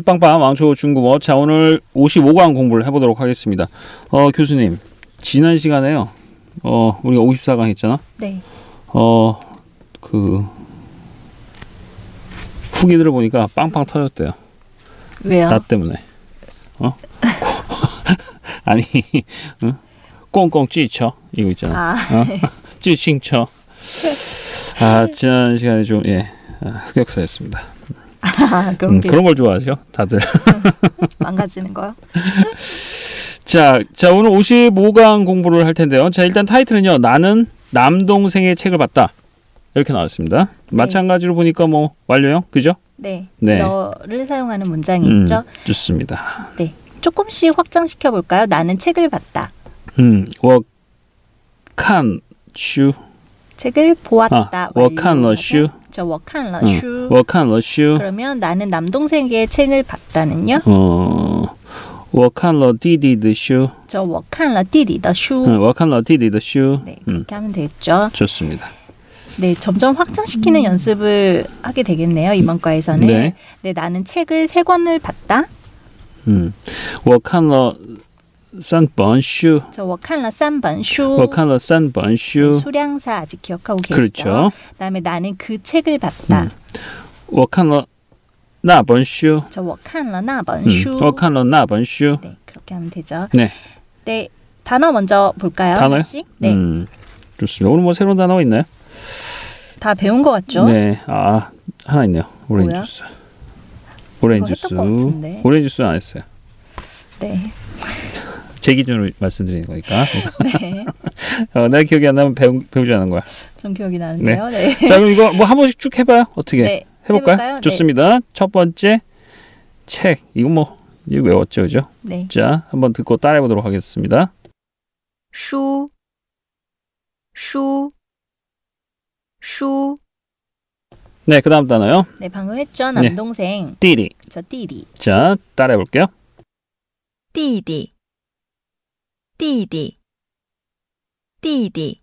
일빵빵 왕초 중국어. 자, 오늘 55강 공부를 해보도록 하겠습니다. 어, 교수님, 지난 시간에요. 어, 우리가 54강 했잖아? 네. 어, 그, 후기들을 보니까 빵빵 터졌대요. 왜요? 나 때문에. 어? 아니, 응? 어? 꽁꽁 찌쳐. 이거 있잖아. 아. 어? 찌칭쳐. 네. 아, 지난 시간에 좀, 예, 아, 흑역사였습니다. 그런, 음, 그런 걸 좋아하죠, 다들. 망가지는 거요? 자, 자 오늘 55강 공부를 할 텐데요. 자, 일단 타이틀은요. 나는 남동생의 책을 봤다. 이렇게 나왔습니다. 네. 마찬가지로 보니까 뭐 완료형, 그죠? 네. 네. 너를 사용하는 문장이 음, 있죠. 좋습니다. 네. 조금씩 확장시켜 볼까요? 나는 책을 봤다. 음, 워칸 슈. 책을 보았다. 아, 워칸 어 슈. 저 워칸 러슈. 워칸 러슈. 그러면 나는 남동생의 책을 봤다는요? 어. 我看了弟弟的书.저 我看了弟弟的书.我看了弟弟的书. 네, 그렇게 하면 되겠죠. 좋습니다. 네, 점점 확장시키는 음. 연습을 하게 되겠네요. 이번 과에서는. 네. 네, 나는 책을 세 권을 봤다. 음, 我看了 三本슈 我看了三本书.我看了三本书. 수량사 아직 기억하고 계시죠? 다음에 나는 그 책을 봤다. 我看了那本书.我看了那本书.我看了那本书. 네, 그렇게 하면 되죠. 네. 네, 단어 먼저 볼까요? 단어요? 네. 좋습니다. 오늘 뭐 새로운 단어가 있나요? 다 배운 것 같죠? 네. 아, 하나 있네요. 오렌지 주스. 오렌지 주스. 오렌지 주스안 했어요. 네. 제 기준으로 말씀드리는 거니까. 네. 어, 내가 기억이 안 나면 배우, 배우지 않은 거야. 좀 기억이 네. 나는데요. 네. 네. 자, 그럼 이거 뭐 한 번씩 쭉 해봐요. 어떻게? 네. 해볼까요? 해볼까요? 네. 좋습니다. 첫 번째 책. 이건 뭐 이거 외웠죠, 그죠? 네. 자, 한번 듣고 따라해보도록 하겠습니다. 슈, 슈, 슈. 네, 그 다음 단어요. 네, 방금 했죠. 남동생. 띠리. 저 띠리. 자, 따라해볼게요. 띠디. 띠디, 띠디.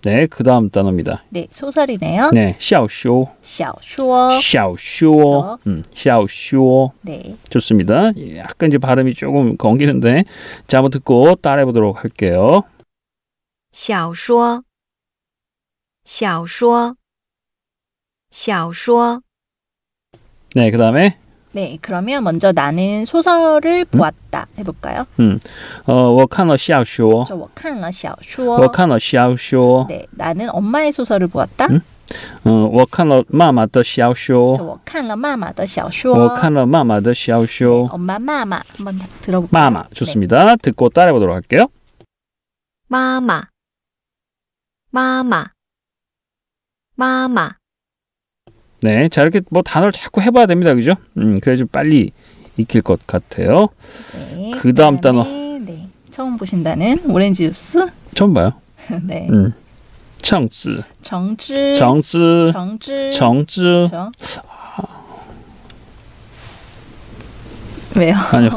네, 그 다음 단어입니다. 네, 소설이네요. 네, 샤오쇼. 샤오쇼. 샤오쇼. 음, 샤오쇼. 네. 좋습니다. 예, 약간 이제 발음이 조금 건기는데 자, 한번 듣고 따라해 보도록 할게요. 小说쇼说小쇼 네, 그 다음에 네, 그러면 먼저 나는 소설을 음? 보았다 해볼까요? 음, 어, 我看了小说. 저我看了小说. 我看了小说. 네, 나는 엄마의 소설을 보았다. 음? 嗯，我看了妈妈的小说。我看了妈妈的小说我看了妈妈的小说. 어, 네, 엄마 마 한번 들어볼까요? 마 좋습니다. 네. 듣고 따라해보도록 할게요. 마마, 마마, 마마. 네, 자 이렇게 뭐 단어를 자꾸 해봐야 됩니다, 그죠? 음, 그래 야지 빨리 익힐 것 같아요. 네, 그 다음 네, 단어. 네, 처음 보신다는 오렌지 주스. 처음 봐요. 네. 음. 청즈. 정즈. 정즈. 정즈. 정즈. 정... 왜요? 아니요.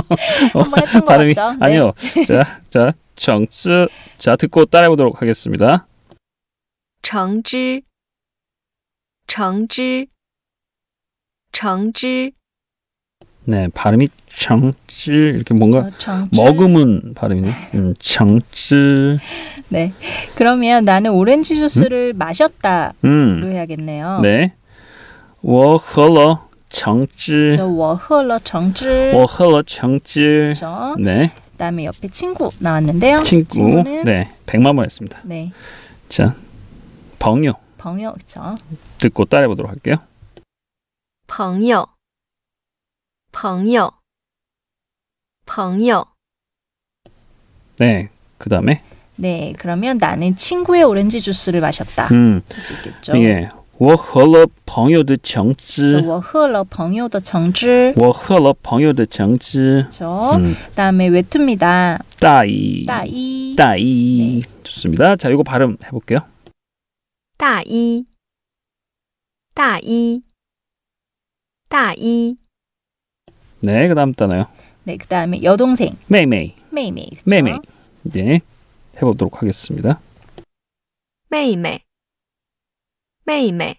한번 했던 거 발음이, 같죠? 네. 아니요. 네. 자, 자, 정즈. 자, 듣고 따라해 보도록 하겠습니다. 정즈. 橙汁,橙汁. 네, 발음이 정지 이렇게 뭔가 정지. 은 발음이네. 음, 정지. 네, 그러면 나는 오렌지 음? 주스를 음? 마셨다로 음. 해야겠네요. 네, 我喝了橙汁. 저我喝了橙汁.我喝了橙汁. 네. 다음에 옆에 친구 나왔는데요. 친구. 네, 백마모였습니다. 네. 자, 벙요. 朋友죠. 듣고 따라해 보도록 할게요. 朋友,朋友,朋友. 네, 그 다음에 네, 그러면 나는 친구의 오렌지 주스를 마셨다. 음, 있겠죠. 예, 我喝了朋友的橙汁.我喝了朋友的橙汁.我喝了朋友的橙汁. 그렇죠. 음. 다음에 외투입니다. 따이. 따이. 따이. 네. 좋습니다. 자, 이거 발음 해볼게요. 大衣，大衣，大衣。 네, 그 다음 단어요. 네, 그 다음에 여동생. 메이메이. 메이메 해보도록 하겠습니다. 메이메. 메이메.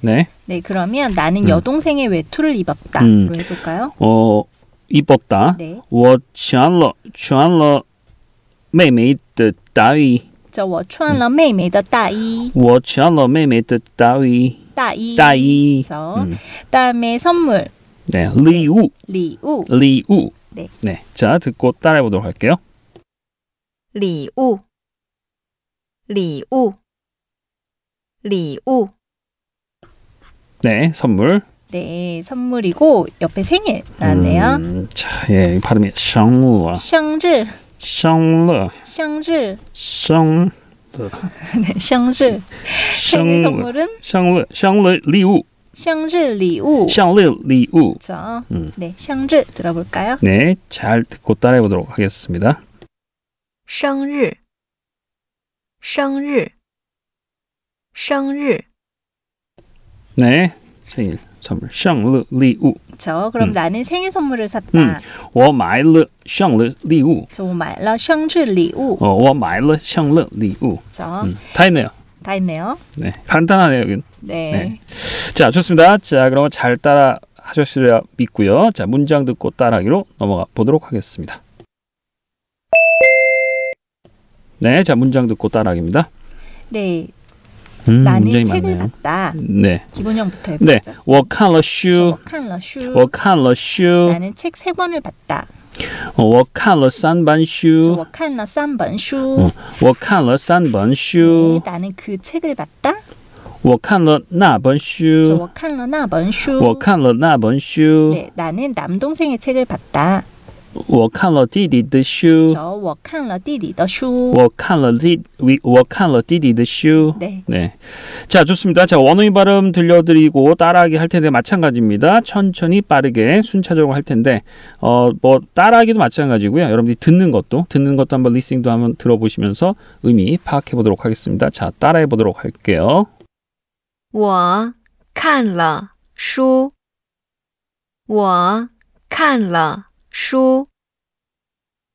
네. 네, 그러면 나는 음. 여동생의 외투를 입었다. 음. 로 해볼까요? 어, 입었다. 네. 我穿了穿了妹妹的大衣。 着我穿了妹妹的大衣。我穿了妹妹的大衣。大衣。大衣。走。다음에선물 네, 리우. 리우. 리우. 네. 네. 자, 듣고 따라해 보도록 할게요. 리우. 리우. 리우. 네, 선물. 네, 선물이고 옆에 생일 나네요. 음, 자, 예, 발음이 샹우와. 샹즈. 生日，生日，生的，生日，生日，生日，生日礼物，生日礼物，生日礼物。好，嗯，对，生日，들어볼까 요？ 네잘듣고따라해보도록하겠습니다生日，生日，生日。네 선물, 上了礼物. 그렇죠. 그럼 음. 나는 생일 선물을 샀다. 음, 我买了生日礼物.저买了生日礼物. 어, 我买了生日礼物. 그렇죠. 음, 다네요다 했네요. 네, 간단하네요, 여긴. 네. 네. 자, 좋습니다. 자, 그러면 잘 따라 하셨으리라 믿고요. 자, 문장 듣고 따라하기로 넘어가 보도록 하겠습니다. 네, 자, 문장 듣고 따라하기입니다. 네, 음, 나는 책을 많네요. 봤다. 네. 기본형부터 해보죠. 네. 我看了书.我看了书.我看了书. 나는 책 세 권을 봤다. 我看了三本书.我看了三本书.我看了三本书. 네, 나는 그 책을 봤다. 我看了那本书.我看了那本书.我看了那本书. 네, 나는 남동생의 책을 봤다. 我看了弟弟的书。我看了弟弟的书。我看了弟我看了弟弟的书。네. 네. 자, 좋습니다. 자, 원어민 발음 들려드리고 따라하기 할 텐데 마찬가지입니다. 천천히 빠르게 순차적으로 할 텐데 어, 뭐 따라하기도 마찬가지고요. 여러분들이 듣는 것도 듣는 것도 한번 리싱도 한번 들어보시면서 의미 파악해 보도록 하겠습니다. 자, 따라해 보도록 할게요. 我看了书。我看了书，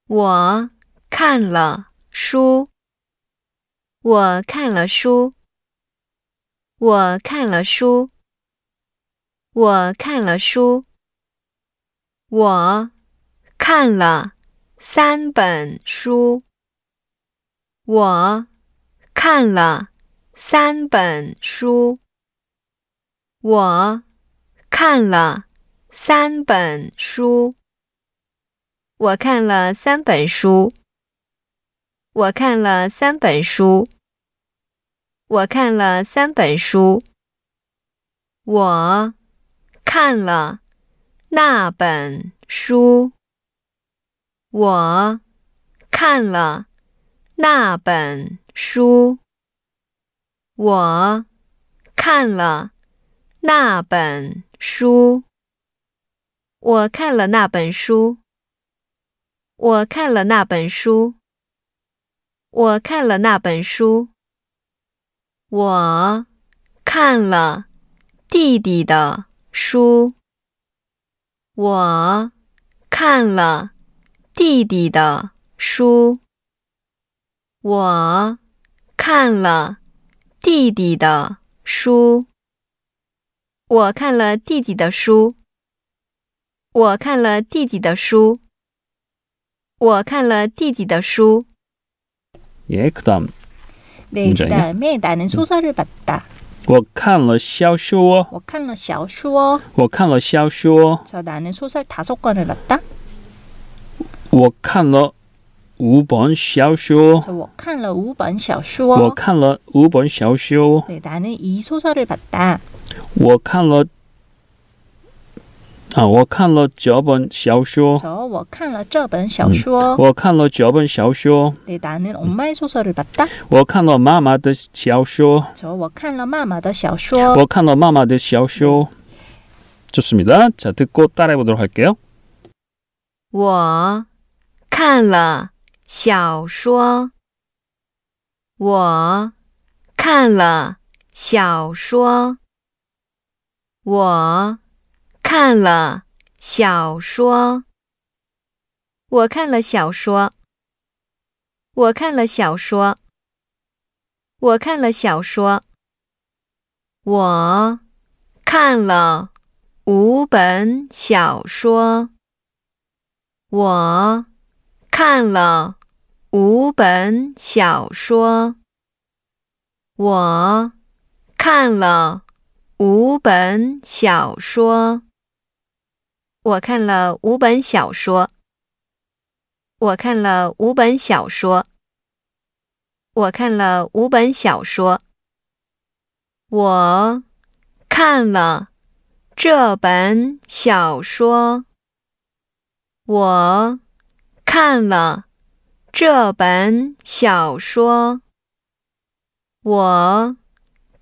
我看了书，我看了书，我看了书，我看了书，我看了三本书，我看了三本书，我看了三本书。我看了三本书。我看了三本书。我看了三本书。我看了那本书。我看了那本书。我看了那本书。我看了那本书。我看了那本书。我看了那本书。我看了弟弟的书。我看了弟弟的书。我看了弟弟的书。我看了弟弟的书。我看了弟弟的书。我看了弟弟的书。你等一我看了小说。我看了小说。我看了小说。저나는소설다섯권을봤다我看了五本小说。我看了五本小说。我看了五本小说。네나는이소설을봤다我看了。啊，我看了这本小说。我看了这本小说。我看了这本小说。我看了妈妈的小说。我看了妈妈的小说。我看了妈妈的小说。좋습니다자듣고따라보도록할게요我看了小说。我看了小说。我。看了小说。我看了小说。我看了小说。我看了小说。我看了五本小说。我看了五本小说。我看了五本小说。我看了五本小说。我看了五本小说。我看了五本小说。我看了这本小说。我看了这本小说。我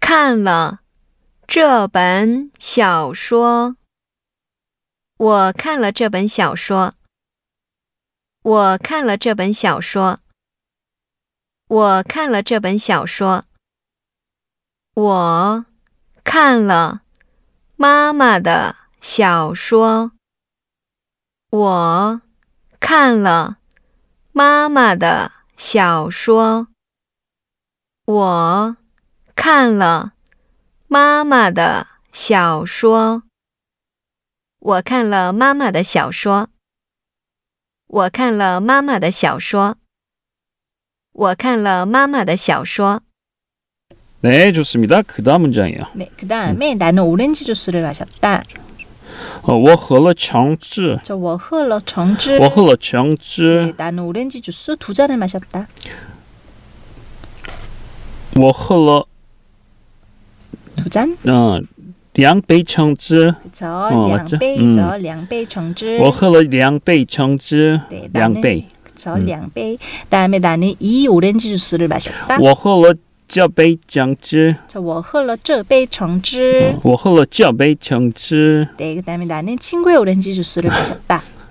看了这本小说。我看了这本小说。我看了这本小说。我看了这本小说。我看了妈妈的小说。我看了妈妈的小说。我看了妈妈的小说。我看了妈妈的小说。我看了妈妈的小说。我看了妈妈的小说。네좋습니다그다음문장이요네그다음에나는오렌지주스를마셨다我喝了橙汁。저와喝了橙汁。我喝了橙汁。나는오렌지주스두잔을마셨다我喝了。두잔응 两杯橙汁，哦，两杯，走两杯橙汁。我喝了两杯橙汁，两杯，走两杯。다음에나는이오렌지주스를마셨다我喝了这杯橙汁。我喝了这杯橙汁。我喝了这杯橙汁。네그다음에나는친구의오렌지주스를마셨다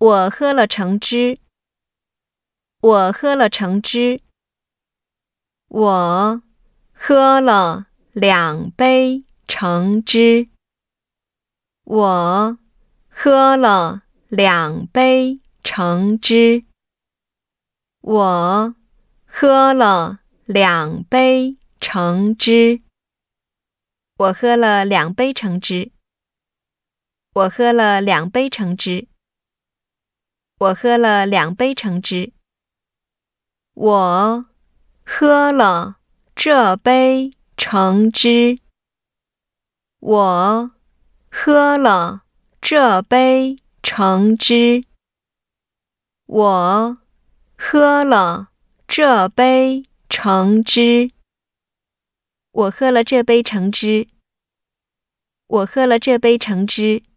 我喝了橙汁。我喝了橙汁。我喝了两杯橙汁。我喝了两杯橙汁。我喝了两杯橙汁。我喝了两杯橙汁。我喝了两杯橙汁。我喝了两杯橙汁。我喝了这杯橙汁。我喝了这杯橙汁。我喝了这杯橙汁。我喝了这杯橙汁。我喝了这杯橙汁。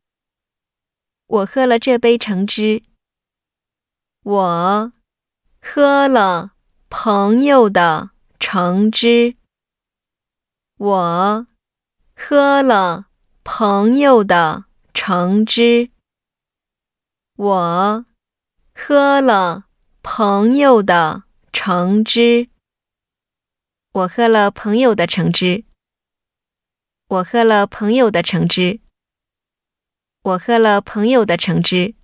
我喝了这杯橙汁。我喝了朋友的橙汁。我喝了朋友的橙汁。我喝了朋友的橙汁。我喝了朋友的橙汁。我喝了朋友的橙汁。我喝了朋友的橙汁。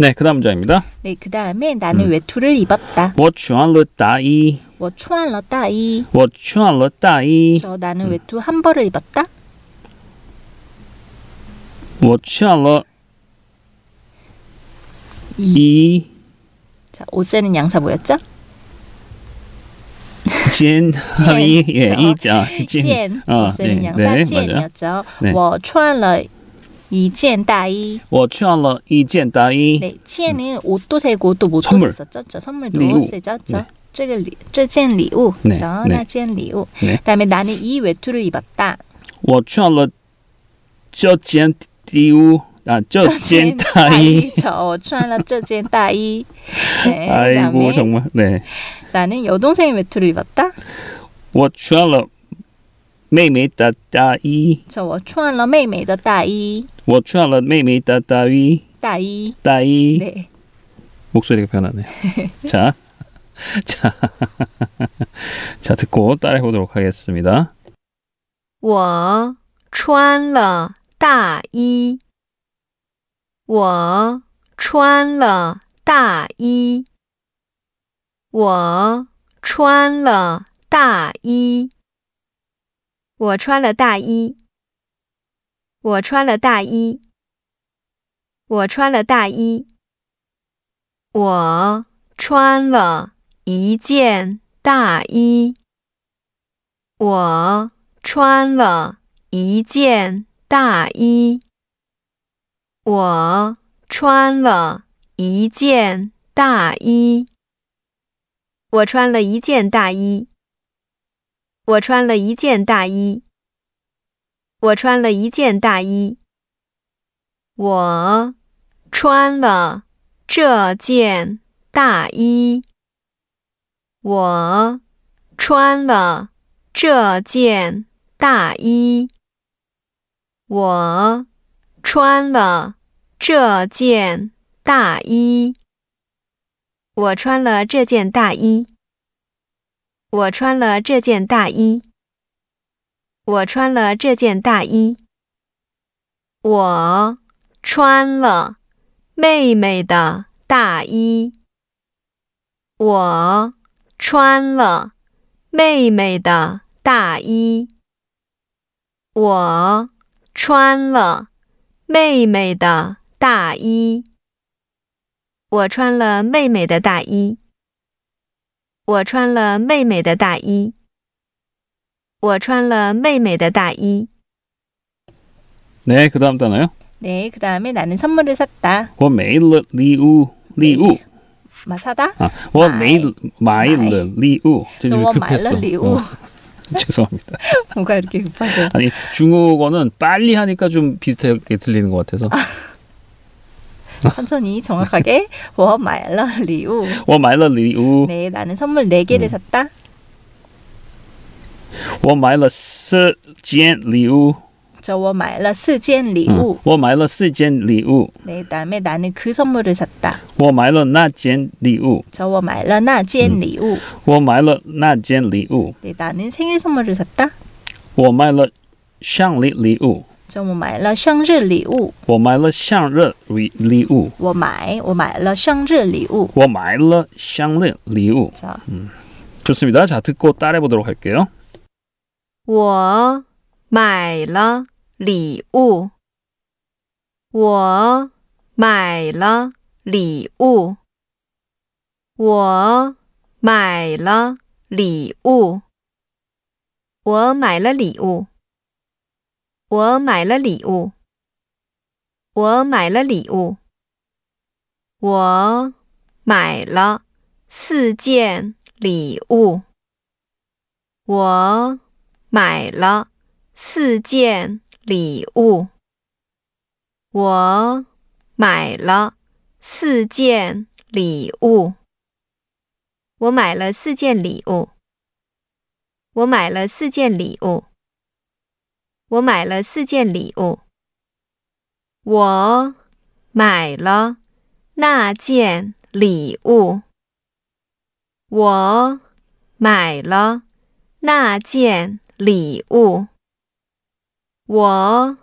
네, 그 다음 문장입니다. 네, 그 다음에 나는 음. 외투를 입었다. 我穿了大衣.我穿了大衣.我穿了大衣.저 나는 음. 외투 한 벌을 입었다. 我穿了이 자, 옷에는 양사 뭐였죠? 진, 진, 예, 이자, 진, 어, 옷에는 네, 양사 진이었죠. 네, 我穿了 이지엔다我去了一件大衣. 네, 치에 음. 옷도 세고 또 뭐도 선 었죠 선물도 세죠. 네. 这个礼这件礼物 네, 那件礼物.다음에 네. 네. 나는 이 외투를 입었다. 我去了这件礼物. 아, 저젠 다이. 저 추한라 저젠 다이. 아이고 정말. 네. 나는 여동생의 외투를 입었다. 我穿了妹妹的大衣。我穿了妹妹的大衣。我穿了妹妹的大衣。大衣。大衣。对。목소리가변하네요 자자 자듣고따라해보도록하겠습니다我穿了大衣。我穿了大衣。我穿了大衣。我穿了大衣。我穿了大衣。我穿了大衣。我穿了一件大衣。我穿了一件大衣。我穿了一件大衣。我穿了一件大衣。我穿了一件大衣。我穿了一件大衣。我穿了这件大衣。我穿了这件大衣。我穿了这件大衣。我穿了这件大衣。我穿了这件大衣。我穿了这件大衣。我穿了妹妹的大衣。我穿了妹妹的大衣。我穿了妹妹的大衣。我穿了妹妹的大衣。我穿了妹妹的大衣。我穿了妹妹的大衣。 네, 그 다음 단어요. 네, 그 다음에 나는 선물을 샀다. What m a d 마사다? 아, what made m 급했어. 어. 죄송합니다. 뭔가 이렇게 급하죠. 아니 중국어는 빨리 하니까 좀 비슷하게 들리는 것 같아서. 아. 천천히 정확하게 워 마일러 리우. 워 마일러 리우. 네, 나는 선물 4개를 음. 샀다. 워 마일러 스젠 리 저워 마일러 스젠 리우. 워 마일러 스젠 리 네, 다음에 나는 그 선물을 샀다. 워 마일러 나젠 리 저워 마일러 나젠 리우. 워 마일러 나젠 리 네, 나는 생일 선물을 샀다. 워 마일러 샹리 리우. 我买了生日礼物。我买了生日礼物。我买，我买了生日礼物。我买了生日礼物。嗯，좋습니다자듣고따라해보도록할게요我买了礼物。我买了礼物。我买了礼物。我买了礼物。我买了礼物。我买了礼物。我买了四件礼物。我买了四件礼物。我买了四件礼物。我买了四件礼物。我买了四件礼物。我买了四件礼物。我买了那件礼物。我买了那件礼物。我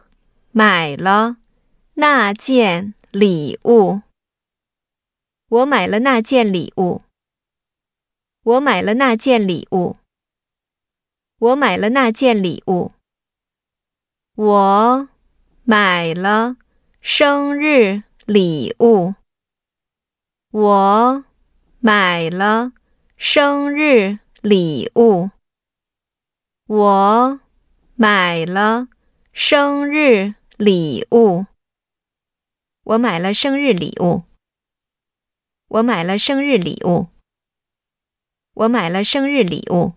买了那件礼物。我买了那件礼物。我买了那件礼物。我买了那件礼物。我买了生日礼物。我买了生日礼物。我买了生日礼物。我买了生日礼物。我买了生日礼物。我买了生日礼物。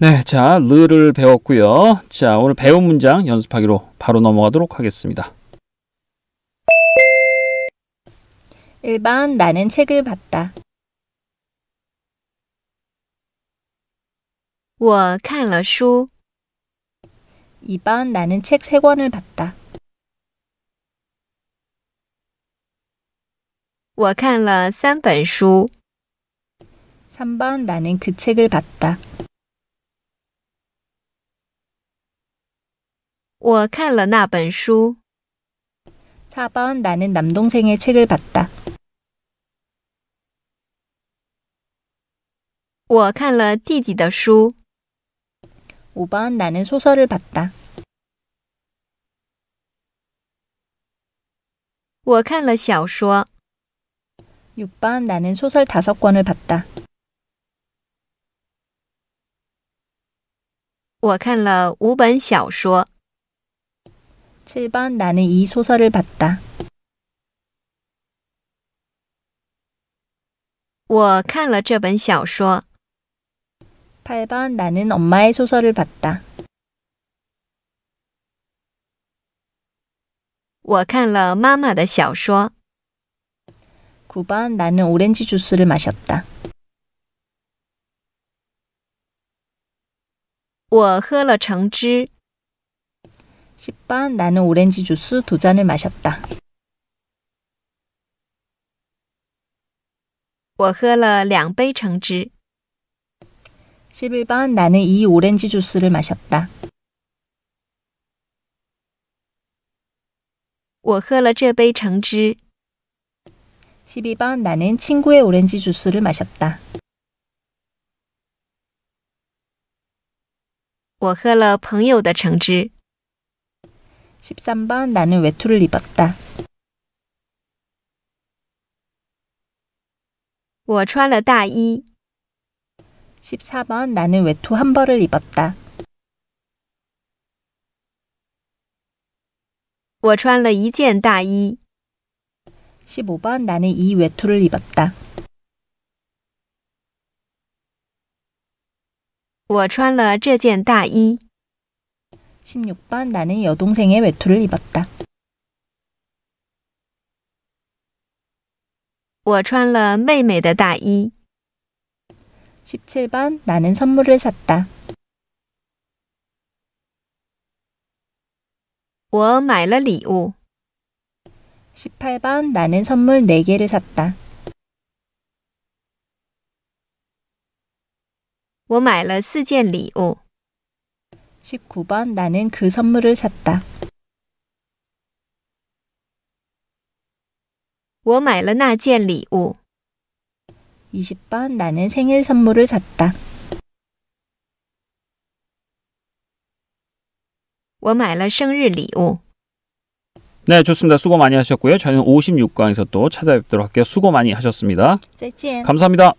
네, 자, 르를 배웠고요. 자, 오늘 배운 문장 연습하기로 바로 넘어가도록 하겠습니다. 1번 나는 책을 봤다. 我看了书. 2번 나는 책 3권을 봤다. 我看了三本书. 3번 나는 그 책을 봤다. 我看了那本书。사번나는남동생의책을봤 다。 我看了弟弟的书。오번나는소설을봤 다。 我看了小说。육번나는소설다섯권을봤 다。 我看了五本小说。 7번 나는 이 소설을 봤다. 我看了这本小说. 8번 나는 엄마의 소설을 봤다. 我看了妈妈的小说. 9번 나는 오렌지 주스를 마셨다. 我喝了橙汁. 10번 나는 오렌지 주스 두 잔을 마셨다. 我喝了两杯橙汁. 11번 나는 이 오렌지 주스를 마셨다. 我喝了这杯橙汁. 12번 나는 친구의 오렌지 주스를 마셨다. 我喝了朋友的橙汁. 13번 나는 외투를 입었다. 我穿了大衣. 14번 나는 외투 한 벌을 입었다. 我穿了一件大衣. 15번 나는 이 외투를 입었다. 我穿了这件大衣. 16번 나는 여동생의 외투를 입었다. 我穿了妹妹的大衣. 17번 나는 선물을 샀다. 我买了礼物. 18번 나는 선물 4개를 샀다. 我买了四件礼物. 19번 나는 그 선물을 샀다. 我买了那件礼物. 20번 나는 생일 선물을 샀다. 我买了生日礼物. 네, 좋습니다. 수고 많이 하셨고요. 저희는 56강에서 또 찾아뵙도록 할게요. 수고 많이 하셨습니다. 再见. 감사합니다.